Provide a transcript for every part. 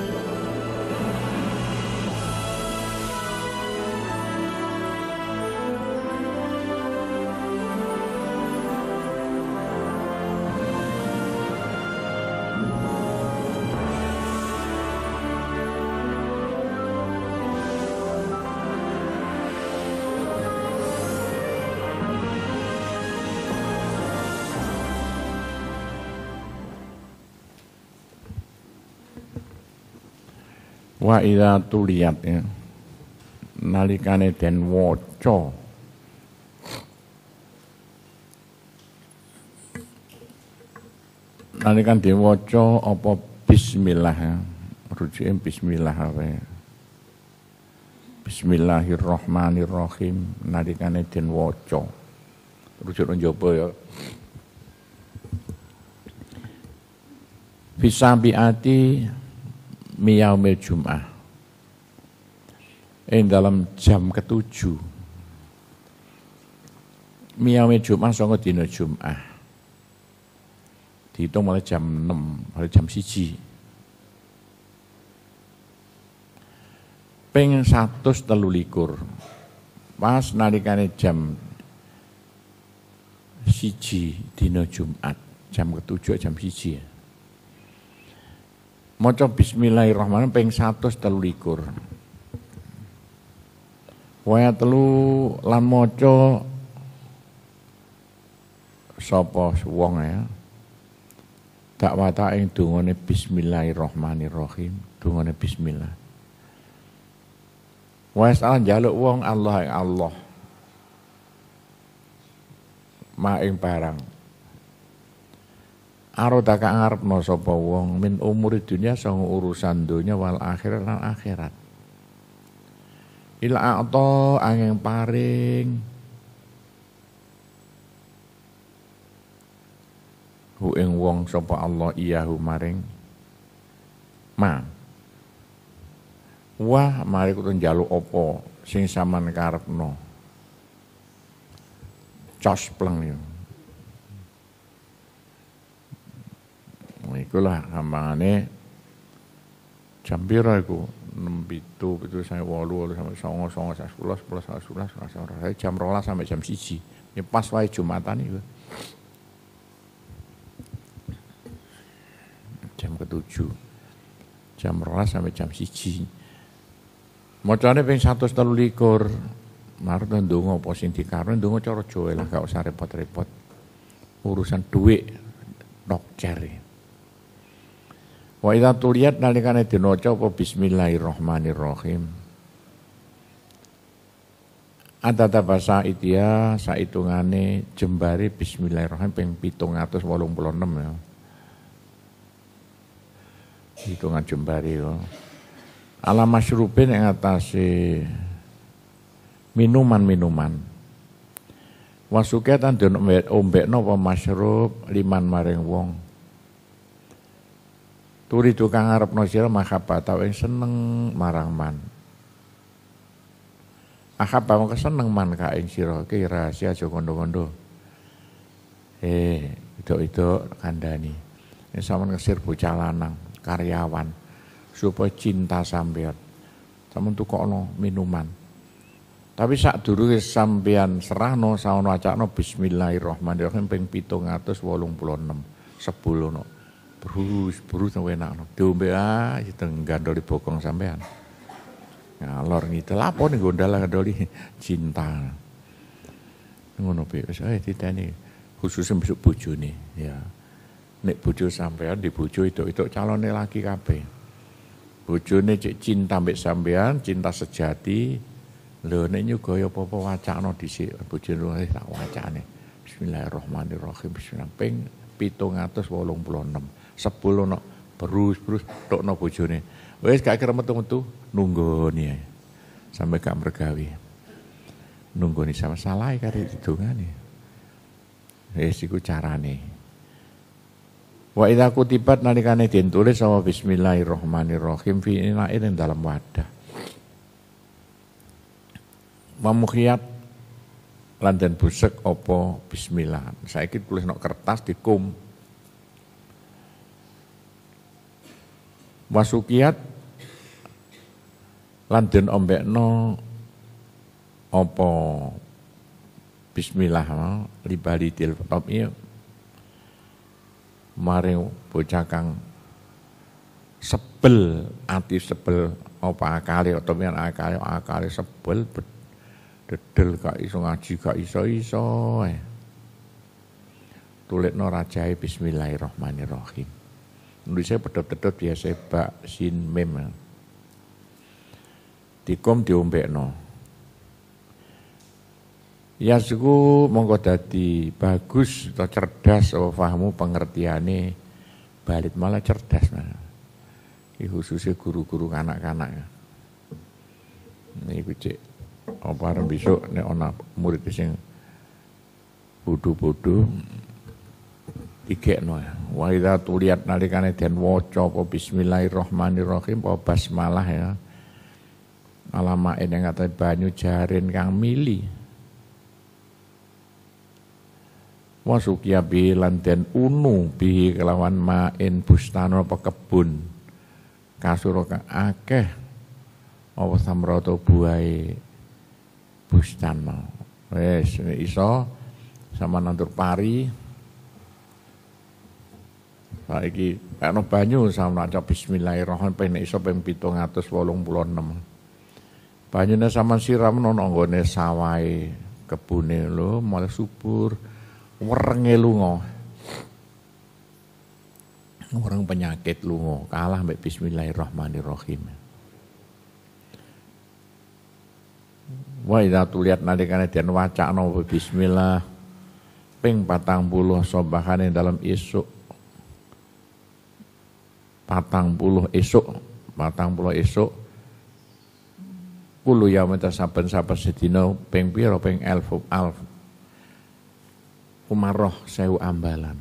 Thank you. wa ila tuliyat ya. nalikane den waca nalikan diwaca apa bismillah ya. rujuke bismillah apa ya. Bismillahirrahmanirrahim nalikane den waca rujuk nang jaba ya Fisabiati miyaumil jum'ah ini dalam jam ketujuh miyaumil jum'ah songo dino jum'ah dihitung mulai jam 6 mulai jam siji ping satu telu likur pas nalikane jam siji dino Jumat jam ketujuh jam siji ya Maca bismillahirrahmanirrahim ping 123. Waya telu lan maca sapa wong ya. Tak wata ing dungane bismillahirrahmanirrahim, dungane bismillah. Wes ala njaluk wong Allah ing Allah. Ma ing barang. Arota ngarep no sopo wong min umur dunia sang urusan dunia wal akhirat lan akhirat. Ila ato angin paring hu ing wong sopo Allah iya hu maring ma wah mari kutun jalu opo sing saman karep no cos pleng ya Ikulah kambangane jam piro iku? 6 pitu pitu saya walu walu sampai songo songo sepuluh sepuluh sepuluh sepuluh, sepuluh sekolah sepuluh, jam rolas sampai jam siji ini ya, pas wae jumatan itu jam ketujuh jam rolas sampai jam siji Mocone ping 113 marut ndonga apa sing dikarone ndonga cara coro lah gak usah repot-repot. Urusan duit tok cari. Wa idza tuliyat nalikane dinoca apa bismillahirrahmanirrahim. Atata bahasa itia saitungane jembari bismillahirrahmanirrahim ping 786 ya. Hitungan jembari ya. Ala masyrubin yang atasi minuman-minuman. Wasuketan den ombekno apa masyrub liman maring wong. Turi tukang arep no sira mahaba tau yang seneng marang man. mau mongko seneng man ka yang sira ke rahasia aja kondo-kondo. Eh, itu itu kandani ini sama ngesir bocah lanang, karyawan supaya cinta sampean. Sampeyan no minuman. Tapi sak durunge sampean serahno penghitung ngatus bismillahirrahmanirrahim ping enam sepuluh No. Brus, brus nang enak no. Diombe ae teng gandoli bokong sampean. Ngalor ngidel apa ning gondala gandoli cinta. Ngono piye wis ae nih khususnya besok nih ya. Nek bojo sampean di bojo itu itu calonnya laki kabeh. Bojone cek cinta mbek sampean, cinta sejati. Lho nek popo wacana apa di dhisik bojone lu eh, tak wacane. Bismillahirrahmanirrahim. Bismillahirrahmanirrahim. Ping 786 sepuluh no berus berus tok no bojone wes gak kira metu metu nunggu nih sampai gak mergawi nih sama salah kari nih wes iku carane wa aku kutibat nalikane kane tulis sama bismillahirrohmanirrohim fi inain dalam wadah mamukiat lantan busek opo bismillah saiki tulis nok kertas dikum Wasukiat landen den ombekno opo bismillah libali til top iya bocah kang sebel ati sebel opa akale otomian akali akali sebel dedel gak iso ngaji gak iso iso eh. no rajai bismillahirrahmanirrahim nulisnya pedot-pedot biasa ya, bak sin mem dikom no Yasku mongko dadi bagus atau cerdas apa fahmu pengertiane balit malah cerdas malah. khususnya guru-guru anak-anak. Niku cek apa arep besok nek ana murid yang bodoh-bodoh no ya. Wa idza tuliyat nalikane dan waca apa bismillahirrahmanirrahim apa malah ya. Alama ini kata banyu jarin kang mili. Wasukia bilan bilan den unu bihi kelawan main bustano apa kebun. Kasuro kang akeh apa samroto buai bustano. Wes iso sama nandur pari saiki ana banyu sama maca bismillahirrahmanirrahim nek iso ping 786 banyune sama siram nang sawai sawahe kebune lho malah subur werenge lunga orang penyakit lunga kalah mbek bismillahirrahmanirrahim wa idza tuliat nalikane wacak no bismillah ping buluh sobahane dalam isuk patang puluh esok patang puluh esok kulu ya minta saben saben sedino, ping pira ping elf alf umaroh sewu ambalan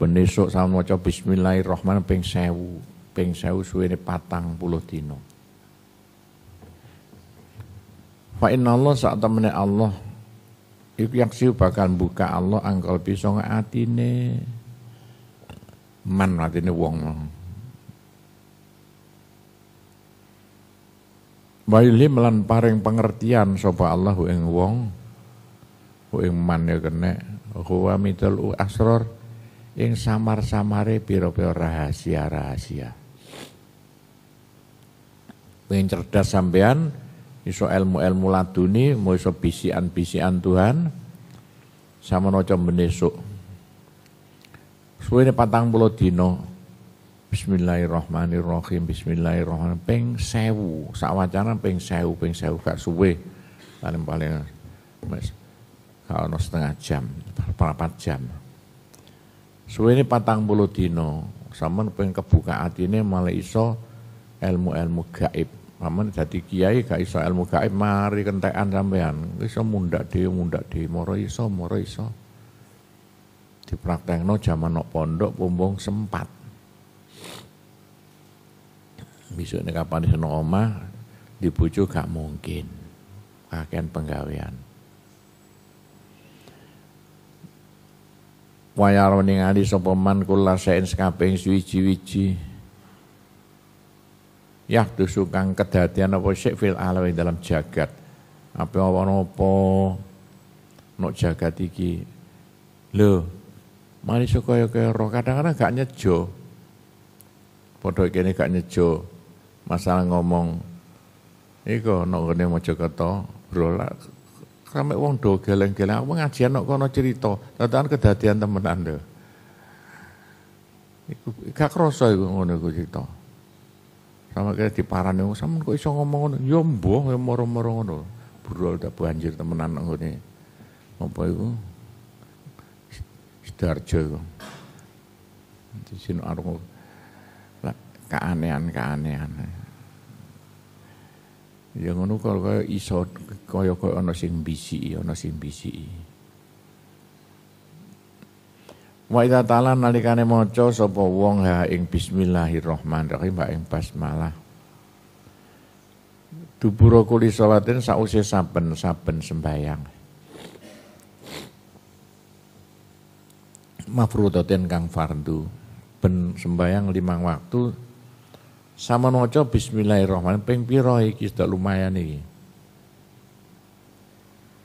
penesok sama sampeyan bismillahirrahman bismillahirrahmanirrahim peng sewu peng sewu suwene patang puluh tino, Fa inna Allah saat temene Allah Iku sih bakal buka Allah angkal pisong atine man atine wong. Wa ilhim lan paring pengertian sapa Allah ing wong ing man ya kene huwa mitul asror ing samar-samare pira-pira rahasia-rahasia. Pengen cerdas sampean iso ilmu-ilmu laduni, mau iso bisian-bisian Tuhan sama noco menesuk ini patang puluh dino. Bismillahirrahmanirrahim. Bismillahirrahmanirrahim. Peng sewu. Sak wacana peng sewu. peng sewu. Gak suwe. Paling-paling. Mas. Kalau setengah jam. Berapa jam. Suwene patang puluh dino. Sama peng kebuka ini malah iso ilmu-ilmu gaib. Paman jadi kiai gak iso ilmu gaib mari kentekan sampean. Iso mundak di, mundak di, moro iso moro iso di praktek dipraktekno zaman nok pondok pumbung sempat besok ini kapan di sana omah dibujuk gak mungkin kakean penggawean wayar ningali sapa man kula saen sekabeng suwiji-wiji ya dusukang kedatian apa sik fil alawi dalam jagat apa apa po nok jagat iki lho Mari kaya kaya roh kadang-kadang gak nyejo. Podo kene gak nyejo. Masalah ngomong. Iku nok ngene Mojokerto, bro lah kame wong do geleng-geleng aku ngajian nok kono cerita, tatakan kedadian temenan lho. Iku gak krasa iku ngono iku cerita. Sama kaya diparani wong oh, sampean kok iso ngomong ngono. Ya morong moro-moro ngono. Brol temen banjir temenan ngene. Apa iku? Darjo. Di sini arung keanehan-keanehan. Ya ngono kalau kaya iso kaya kaya ana sing bisi. ana sing bisiki. Wa idza ta'ala nalikane maca sapa wong ha ing bismillahirrahmanirrahim ha ing basmalah. Dubura kuli salatin sause saben-saben sembayang. mafrudatin kang fardu ben sembayang limang waktu sama noco bismillahirrahmanirrahim ping piro iki sudah lumayan iki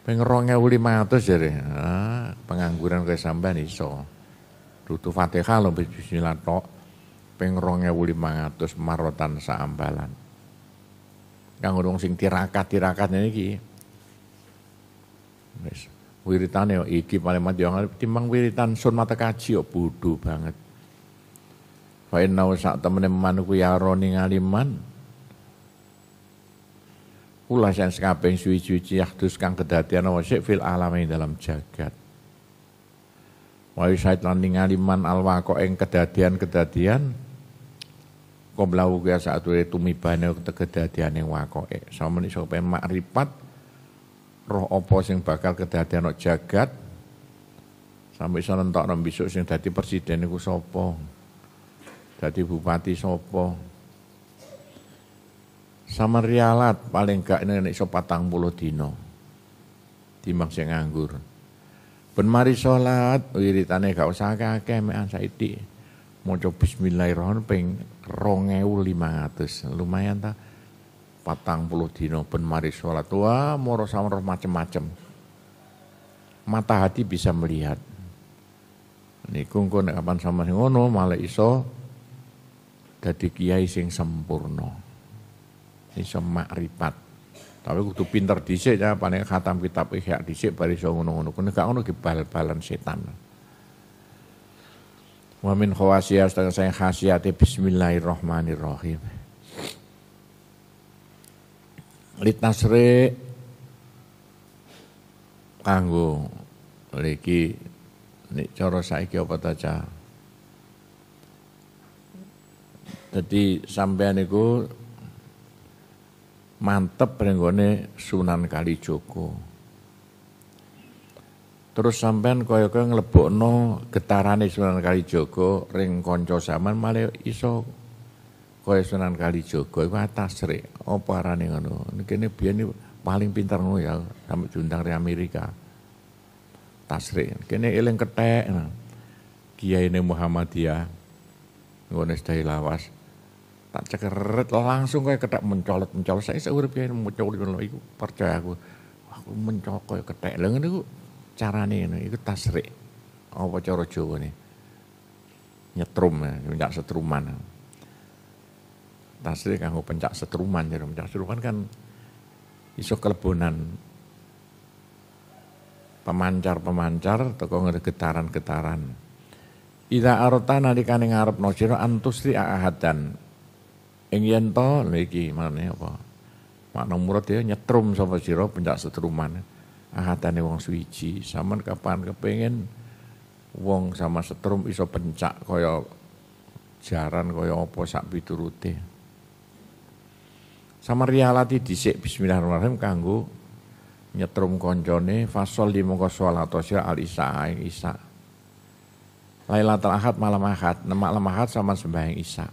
ping 2500 jare ah, pengangguran kaya sampean iso dudu Fatihah lo bismillah tok ping 2500 marotan saambalan kang urung sing tirakat-tirakatnya iki wis wiritane yo iki paling mati yo timbang wiritan sun mata kaji yo budu banget fa inna sak temene man ku ya roni ngaliman kula yang sekabeng suwi-suwi yahdus kang kedadian wa fil alami dalam jagat wa syait lan ningali man alwaqa ing kedadian-kedadian belau ya saat tumibane kedadian ing wakoe eh, sama nek mak ripat roh apa sing bakal kedadean jagat sampai iso nentokno besok sing dadi presiden iku sapa dadi bupati sapa sama rialat paling gak nek iso patang puluh dina timbang sing nganggur ben mari salat wiritane gak usah akeh mekan saiki maca bismillahirrahmanirrahim 2500 lumayan ta patang puluh dino ben mari sholat wah moro samro macem-macem mata hati bisa melihat ini engko nek kapan sama singono ngono malah iso jadi kiai sing sempurna iso ripat tapi kudu pinter dhisik ya paling khatam kitab ihya dhisik bari iso ngono-ngono kene gak gibal-bal balan setan Wamin min khawasiyah setengah saya khasiyati bismillahirrahmanirrahim. Litnasre, kanggo niki nek cara saiki apa ta cah Jadi sampean niku mantep renggone Sunan Kalijogo. Terus sampean kaya kaya nglebokno getarane Sunan Kalijogo ring kanca zaman malah iso kaya Sunan Kalijogo iku atas apa arane ngono. Anu. Kene biyen paling pinter ngono ya sampai diundang Amerika. Tasrik. Kene eling ketek. Nah. Kiai ini Muhammadiyah. Ngono sedaya lawas. Tak cekeret langsung kayak ketek mencolot-mencolot. Saya seurip kiai mencolot ngono iku percaya aku. Aku mencolot ketek. Lha ngene iku carane ngono iku tasrik. Apa cara Jawa nih? Nyetrum ya, nggak setruman tasri kanggo pencak setruman jadi pencak setruman kan iso kelebonan pemancar-pemancar toko getaran-getaran Ida arota nadi ngarep no sira antusri ahadan dan yen to mana apa makna murad ya nyetrum sama siro pencak setruman ahatane wong suici sama kapan kepengen wong sama setrum iso pencak koyo jaran koyo opo sak piturute sama rialati disik bismillahirrahmanirrahim kanggo nyetrum koncone fasol di mongko shalatosira al isa ing isa Lailatul Ahad malam Ahad, malam Ahad sama sembahyang isa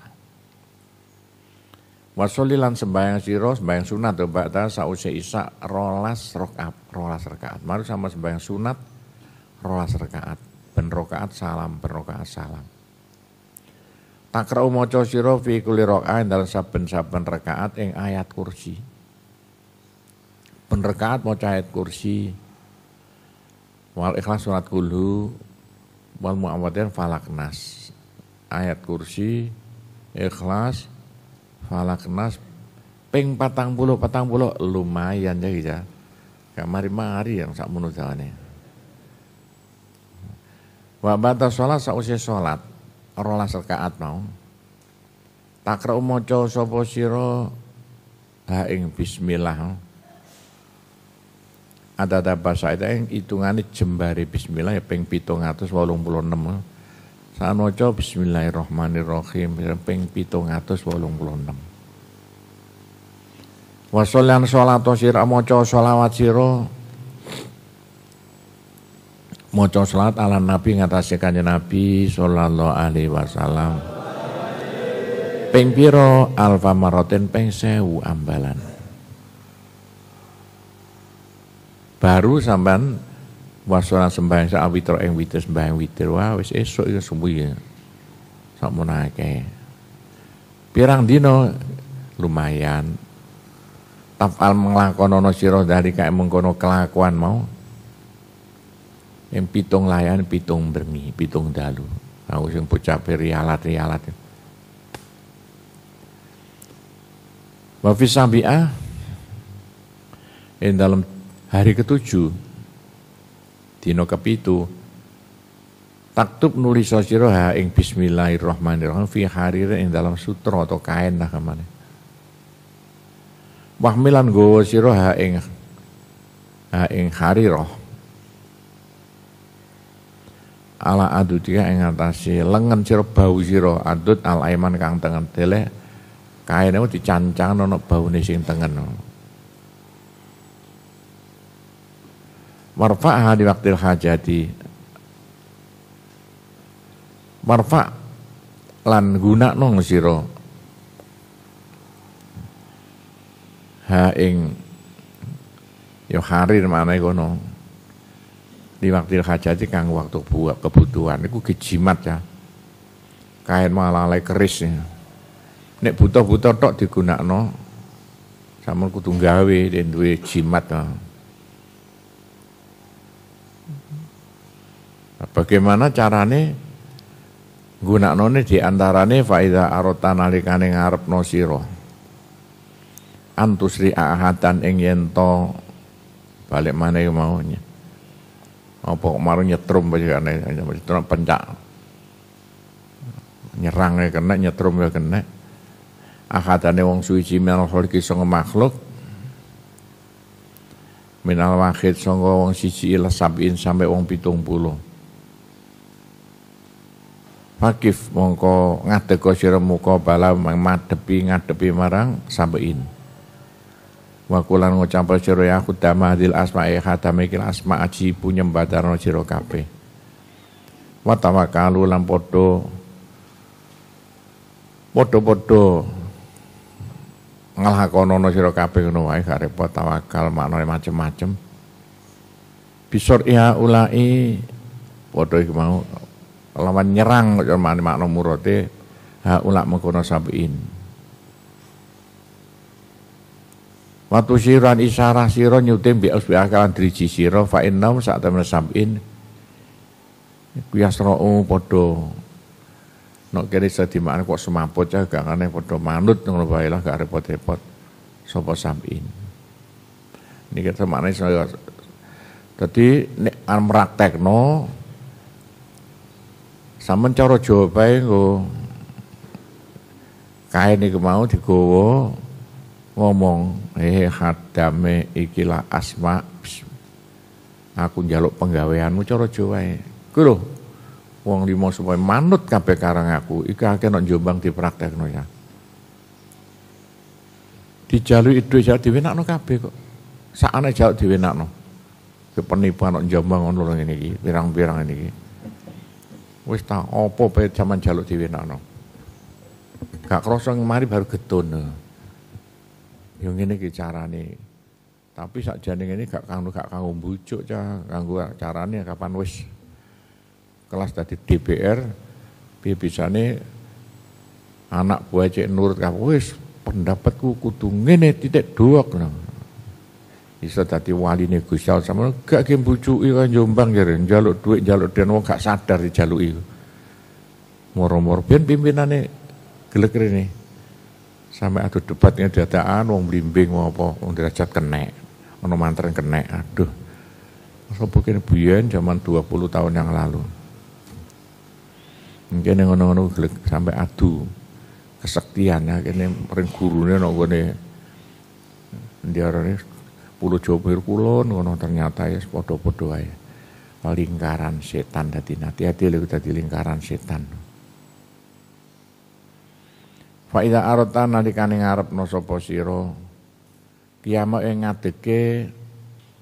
wasolilan sembahyang siros sembahyang sunat tuh bakta sause isa rolas rokaat, rolas rakaat. Maru sama sembahyang sunat rolas rakaat, ben salam, ben salam takra umoco siro fi kuli raka'atin dalam saben-saben rekaat yang ayat kursi. Penrekaat mau cahit kursi. Wal ikhlas surat kulhu wal falak falaknas. Ayat kursi, ikhlas, falaknas ping patang puluh patang puluh lumayan ya ya. Kamari-mari yang sak menusane. Wabata sholat sak usia sholat rolas rakaat mau takra maca sapa sira ha bismillah ada ada bahasa itu yang hitungannya jembari bismillah ya ping pitung atus walung puluh enam saat mojo bismillahirrahmanirrahim ya, ping pitung atas walung puluh enam wasolan sholatoh sirah maca sholawat siro maca salat ala Nabi ngatasi Kanjeng Nabi sallallahu alaihi wasallam. Ping alfa marotin pengsewu ambalan. Baru sampean wasana sembahyang sak witir ing witir sembahyang witir wah wis esuk sembuh ya Sak menake. Pirang dino lumayan. Tafal menglakonono siro dari kayak mengkono kelakuan mau yang pitung layan pitung bermi, pitung dalu aku sing pucapi rialat rialat Wafis fi sabi'ah yang dalam hari ketujuh dino kepitu taktub nulis sira ing bismillahirrahmanirrahim fi harir ing dalam sutra atau kain lah kemana wahmilan go siroha, ing ha ing hariroh ala adudia ing ngatasi lengan siro bau siro adut al aiman kang tengen tele kain niku dicancang ana bau sing tengen marfa di waktu hajati marfa' lan nong siro ha ing yo harir maneh kono di waktu hajati kang waktu buat kebutuhan itu kejimat ya kain malalai keris ya nek butuh butuh tok no sama kudu gawe dan duwe jimat ya. no. Nah, bagaimana carane gunakno di nih faida arota nalikane no nosiro antusri ahatan ingyento balik mana yang maunya apa kemarin nyetrum aja aneh nyetrum pencak nyerang ya kena nyetrum ya kena akadane wong suci minal holki songo makhluk minal wahid songo wong siji ila sabin sampai wong pitung puluh Fakif mongko ngadego sira muka bala madepi ngadepi marang sampein. Wakulan kulan ngucap sira ya khudama hadil asma'i asma aji punya mbadarno sira kape wa tawakkalu podo padha padha-padha nglakonono sira kape ngono wae gak tawakal maknane macem-macem Pisor ia ya ulai padha iki mau lawan nyerang kok makna murote, ha ulak mengkono sabiin Watu siran isara siro nyutim bi usbi akalan driji siro fa innam sak temen sam'in kuyasro'u podo nok kene sedimaan kok semamput ya gak aneh podo manut ngono bae lah gak repot-repot sapa sampin. Nih kata maknanya saya jadi nek an praktekno sampean cara Jawa bae nggo kae niku mau digowo ngomong, "Hehe hadame ikilah asma." Aku jaluk penggaweanmu cara Jawa ae. Kuwi Wong lima supaya manut kape karang aku, iki akeh nek Jombang dipraktekno ya. Dijaluki dhuwit wenak diwenakno kabeh kok. Sakane jaluk diwenakno. Kepenipuan nek Jombang ngono lho ngene iki, pirang-pirang ngene iki. Wis ta apa pe jaman jaluk diwenakno. Gak krasa mari baru ketone yang ini cara nih Tapi jaring ini gak kanggo gak kanggo mbujuk cah, kanggo caranya kapan wis kelas tadi DPR bisa bisane anak buah cek nurut kapan wis pendapatku kutung ini tidak dua kena Bisa tadi wali negosial sama gak ki bucu kan jombang jadi jaluk duit jaluk dan wong gak sadar dijaluki. Moro-moro pimpinan nih gelek nih sampai adu debatnya dataan wong blimbing wong apa wong derajat kenek ono mantren kenek aduh masa kene biyen zaman dua puluh tahun yang lalu mungkin yang ngono-ngono sampai adu kesaktian ya kene ring gurune nok ngene diarani pulau jobir kulon ngono ternyata ya podo-podo ae lingkaran setan dadi hati-hati lho dadi lingkaran setan Faida arota nalikane ngarepno sapa sira kiamat ing ngadeke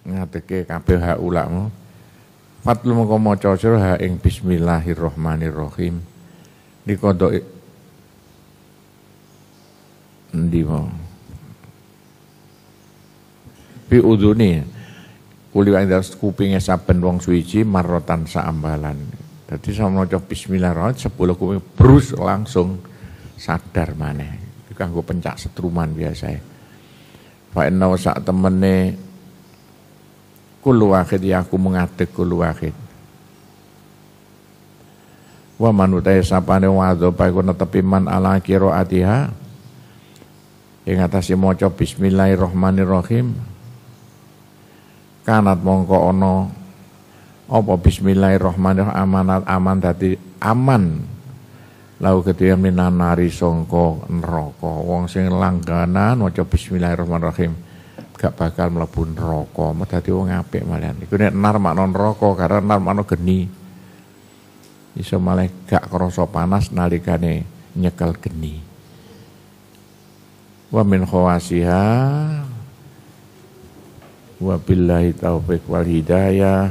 ngadeke kabeh haulamu Fatul mongko maca sira ha ing bismillahirrahmanirrahim dikodo ndi mo. bi uduni kuli wae kupinge saben wong suici marotan saambalan dadi sama maca bismillahirrahmanirrahim 10 kuping brus langsung sadar itu kan gue pencak setruman biasa ya. inna sak temene kullu wahid ya aku mengadeg kullu wahid. Wa manutai sapane wadho paiku netepi man ala kiro mo ing atase rohmani bismillahirrahmanirrahim. Kanat mongko ono. apa bismillahirrahmanirrahim amanat aman tadi aman lau ketika minanari songko neroko wong sing langganan wajah bismillahirrahmanirrahim gak bakal mlebu neraka dadi wong apik malian iku nek nar makna neroko karena nar makna geni iso malah gak krasa panas nalikane nyekel geni wa min khawasiha wa billahi taufiq wal hidayah